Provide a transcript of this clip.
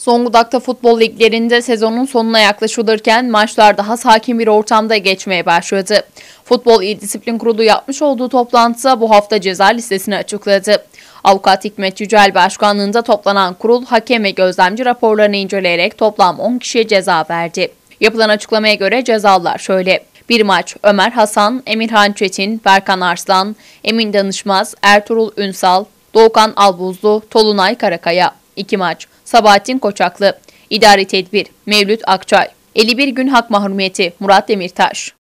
Zonguldak'ta futbol liglerinde sezonun sonuna yaklaşılırken maçlar daha sakin bir ortamda geçmeye başladı. Futbol İl Disiplin Kurulu yapmış olduğu toplantıda bu hafta ceza listesini açıkladı. Avukat Hikmet Yücel Başkanlığında toplanan kurul hakem ve gözlemci raporlarını inceleyerek toplam 10 kişiye ceza verdi. Yapılan açıklamaya göre cezalar şöyle. Bir maç Ömer Hasan, Emirhan Çetin, Berkan Arslan, Emin Danışmaz, Ertuğrul Ünsal, Doğukan Albuzlu, Tolunay Karakaya. 2 maç. Sabahattin Koçaklı. İdari tedbir Mevlüt Akçay. 51 gün hak mahrumiyeti Murat Demirtaş.